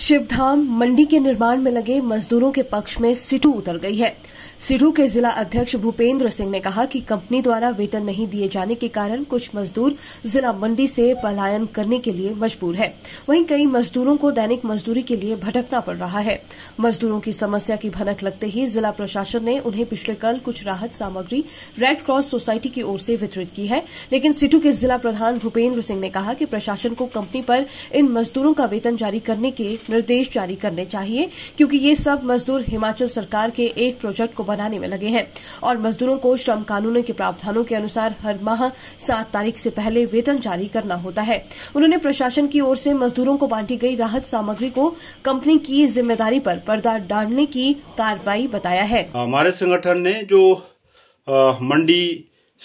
शिवधाम मंडी के निर्माण में लगे मजदूरों के पक्ष में सिटू उतर गई है सिटू के जिला अध्यक्ष भूपेंद्र सिंह ने कहा कि कंपनी द्वारा वेतन नहीं दिए जाने के कारण कुछ मजदूर जिला मंडी से पलायन करने के लिए मजबूर है वहीं कई मजदूरों को दैनिक मजदूरी के लिए भटकना पड़ रहा है मजदूरों की समस्या की भनक लगते ही जिला प्रशासन ने उन्हें पिछले कल कुछ राहत सामग्री रेड क्रॉस की ओर से वितरित की है लेकिन सिटू के जिला प्रधान भूपेन्द्र सिंह ने कहा कि प्रशासन को कंपनी पर इन मजदूरों का वेतन जारी करने के निर्देश जारी करने चाहिए क्योंकि ये सब मजदूर हिमाचल सरकार के एक प्रोजेक्ट को बनाने में लगे हैं और मजदूरों को श्रम कानूनों के प्रावधानों के अनुसार हर माह सात तारीख से पहले वेतन जारी करना होता है उन्होंने प्रशासन की ओर से मजदूरों को बांटी गई राहत सामग्री को कंपनी की जिम्मेदारी पर पर्दा डालने की कार्रवाई बताया है हमारे संगठन ने जो आ, मंडी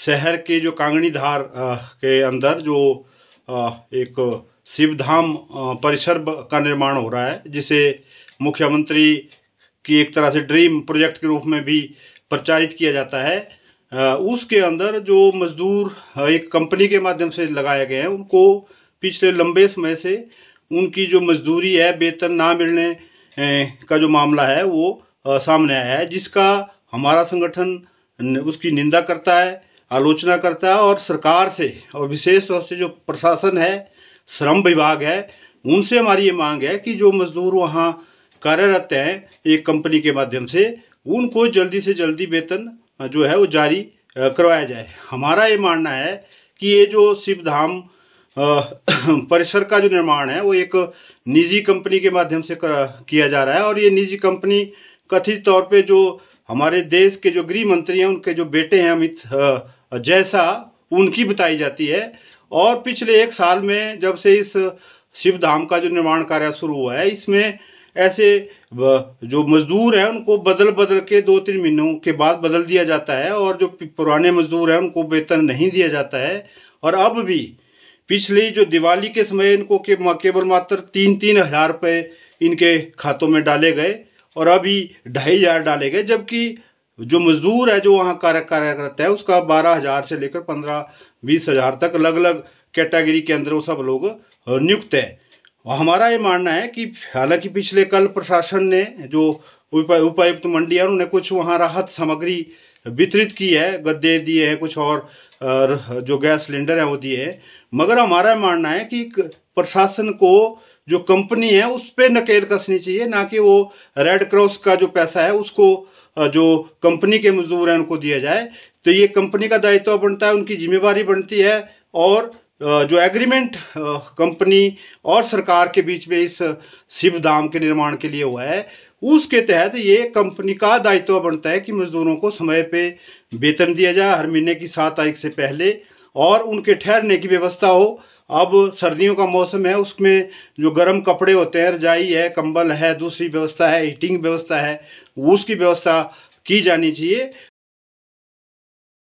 शहर के जो कांगड़ी धार के अंदर जो एक शिवधाम परिसर का निर्माण हो रहा है जिसे मुख्यमंत्री की एक तरह से ड्रीम प्रोजेक्ट के रूप में भी प्रचारित किया जाता है उसके अंदर जो मजदूर एक कंपनी के माध्यम से लगाए गए हैं उनको पिछले लंबे समय से उनकी जो मजदूरी है वेतन ना मिलने का जो मामला है वो सामने आया है जिसका हमारा संगठन उसकी निंदा करता है आलोचना करता है और सरकार से और विशेष तौर से जो प्रशासन है श्रम विभाग है उनसे हमारी ये मांग है कि जो मजदूर वहाँ कार्यरत हैं एक कंपनी के माध्यम से उनको जल्दी से जल्दी वेतन जो है वो जारी करवाया जाए हमारा ये मानना है कि ये जो शिवधाम परिसर का जो निर्माण है वो एक निजी कंपनी के माध्यम से किया जा रहा है और ये निजी कंपनी कथित तौर पे जो हमारे देश के जो गृह मंत्री हैं उनके जो बेटे हैं अमित जैसा उनकी बताई जाती है और पिछले एक साल में जब से इस शिव धाम का जो निर्माण कार्य शुरू हुआ है इसमें ऐसे जो मजदूर हैं उनको बदल बदल के दो तीन महीनों के बाद बदल दिया जाता है और जो पुराने मजदूर हैं उनको वेतन नहीं दिया जाता है और अब भी पिछली जो दिवाली के समय इनको के केवल मात्र तीन तीन हजार रुपये इनके खातों में डाले गए और अभी ढाई हजार डाले गए जबकि जो मजदूर है जो वहाँ कार्य कार्य करता है उसका बारह हजार से लेकर पंद्रह बीस हजार तक अलग अलग कैटेगरी के अंदर वो सब लोग नियुक्त है हमारा ये मानना है कि हालांकि पिछले कल प्रशासन ने जो उपायुक्त मंडी है उन्होंने कुछ वहाँ राहत सामग्री वितरित की है गद्दे दिए हैं कुछ और जो गैस सिलेंडर है वो दिए हैं मगर हमारा मानना है कि प्रशासन को जो कंपनी है उस पर नकेल कसनी चाहिए ना कि वो रेड क्रॉस का जो पैसा है उसको जो कंपनी के मजदूर हैं उनको दिया जाए तो ये कंपनी का दायित्व बनता है उनकी जिम्मेवारी बनती है और जो एग्रीमेंट कंपनी और सरकार के बीच में इस शिव धाम के निर्माण के लिए हुआ है उसके तहत ये कंपनी का दायित्व बनता है कि मजदूरों को समय पे वेतन दिया जाए हर महीने की सात तारीख से पहले और उनके ठहरने की व्यवस्था हो अब सर्दियों का मौसम है उसमें जो गर्म कपड़े होते हैं रजाई है कंबल है दूसरी व्यवस्था है हीटिंग व्यवस्था है उसकी व्यवस्था की जानी चाहिए